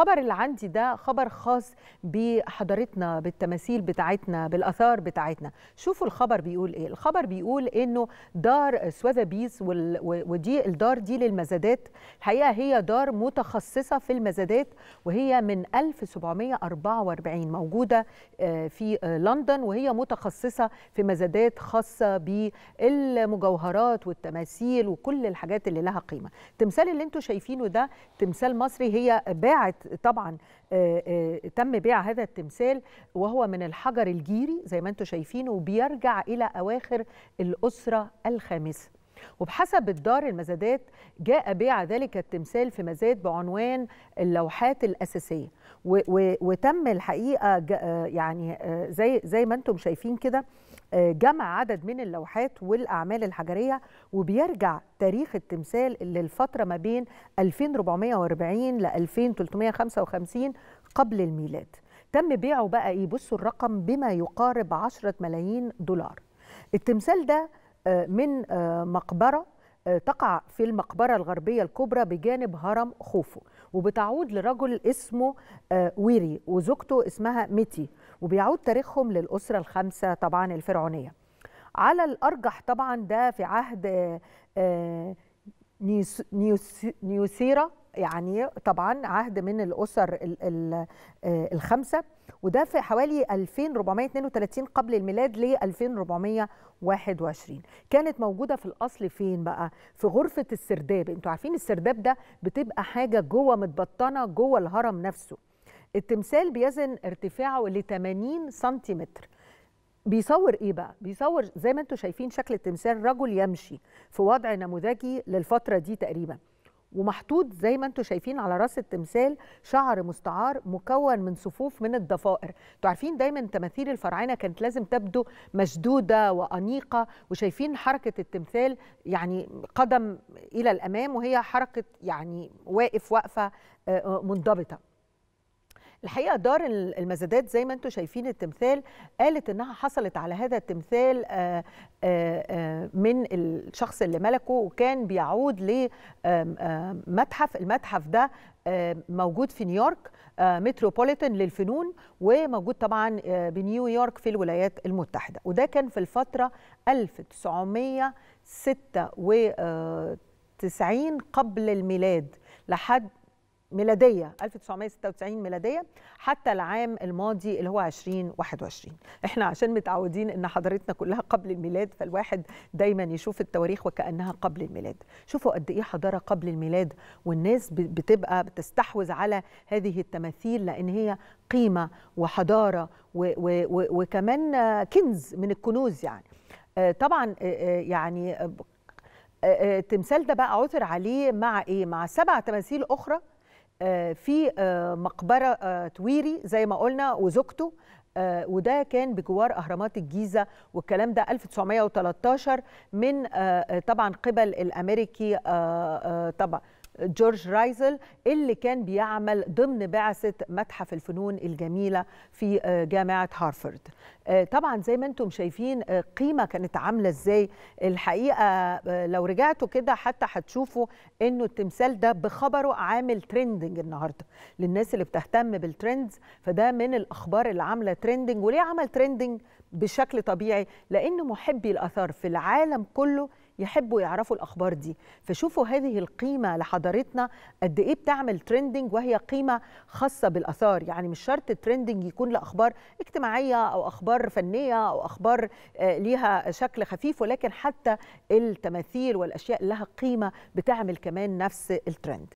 الخبر اللي عندي ده خبر خاص بحضارتنا بالتماثيل بتاعتنا بالاثار بتاعتنا شوفوا الخبر بيقول ايه الخبر بيقول انه دار سوذابيز ودي الدار دي للمزادات الحقيقه هي دار متخصصه في المزادات وهي من 1744 موجوده آه، في لندن وهي متخصصه في مزادات خاصه بالمجوهرات والتماثيل وكل الحاجات اللي لها قيمه التمثال اللي انتم شايفينه ده تمثال مصري هي باعت طبعا آه، آه، تم بيع هذا التمثال وهو من الحجر الجيري زي ما انتم شايفينه وبيرجع الى اواخر الاسره الخامسه وبحسب الدار المزادات جاء بيع ذلك التمثال في مزاد بعنوان اللوحات الأساسية وتم الحقيقة آه، يعني آه، زي, زي ما أنتم شايفين كده آه، جمع عدد من اللوحات والأعمال الحجرية وبيرجع تاريخ التمثال للفترة ما بين 2440 ل 2355 قبل الميلاد تم بيعه بقى ايه بصوا الرقم بما يقارب 10 ملايين دولار التمثال ده آه، من آه، مقبرة آه، تقع في المقبرة الغربية الكبرى بجانب هرم خوفو وبتعود لرجل اسمه ويري وزوجته اسمها ميتي وبيعود تاريخهم للأسرة الخمسة طبعا الفرعونية على الأرجح طبعا ده في عهد نيوسيرا يعني طبعا عهد من الاسر الـ الـ آه، الخمسه وده في حوالي 2432 قبل الميلاد ل 2421 كانت موجوده في الاصل فين بقى في غرفه السرداب انتوا عارفين السرداب ده بتبقى حاجه جوه متبطنه جوه الهرم نفسه التمثال بيزن ارتفاعه ل 80 سنتيمتر بيصور ايه بقى بيصور زي ما انتوا شايفين شكل التمثال رجل يمشي في وضع نموذجي للفتره دي تقريبا ومحطوط زي ما انتم شايفين على راس التمثال شعر مستعار مكون من صفوف من الضفائر انتوا عارفين دايما تماثيل الفراعنه كانت لازم تبدو مشدوده وانيقه وشايفين حركه التمثال يعني قدم الى الامام وهي حركه يعني واقف واقفه آه، آه، منضبطه الحقيقه دار المزادات زي ما انتم شايفين التمثال قالت انها حصلت على هذا التمثال آه، من الشخص اللي ملكه وكان بيعود لمتحف المتحف ده موجود في نيويورك متروبوليتان للفنون وموجود طبعا بنيويورك في الولايات المتحدة وده كان في الفترة 1996 قبل الميلاد لحد ميلاديه 1996 ميلاديه حتى العام الماضي اللي هو 2021 احنا عشان متعودين ان حضارتنا كلها قبل الميلاد فالواحد دايما يشوف التواريخ وكانها قبل الميلاد شوفوا قد ايه حضاره قبل الميلاد والناس بتبقى بتستحوذ على هذه التماثيل لان هي قيمه وحضاره و و و وكمان كنز من الكنوز يعني آه، طبعا آه، آه، يعني التمثال ده بقى عثر عليه مع ايه مع سبع تماثيل اخرى آه، في آه، مقبره تويري آه، زي ما قلنا وزوجته وده كان بجوار اهرامات الجيزه والكلام ده 1913 من طبعا قبل الامريكي طبعا جورج رايزل اللي كان بيعمل ضمن بعثة متحف الفنون الجميلة في آه، جامعة هارفرد آه، طبعا زي ما انتم شايفين آه، قيمة كانت عاملة ازاي الحقيقة لو رجعتوا كده حتى هتشوفوا انه التمثال ده بخبره عامل ترندنج النهاردة للناس اللي بتهتم بالترندز فده من الاخبار اللي عاملة ترندنج وليه عمل ترندنج بشكل طبيعي لان محبي الاثار في العالم كله يحبوا يعرفوا الاخبار دي فشوفوا هذه القيمه لحضارتنا قد ايه بتعمل ترندنج وهي قيمه خاصه بالاثار يعني مش شرط الترندنج يكون لاخبار اجتماعيه او اخبار فنيه او اخبار آه، ليها شكل خفيف ولكن حتى التماثيل والاشياء لها قيمه بتعمل كمان نفس الترند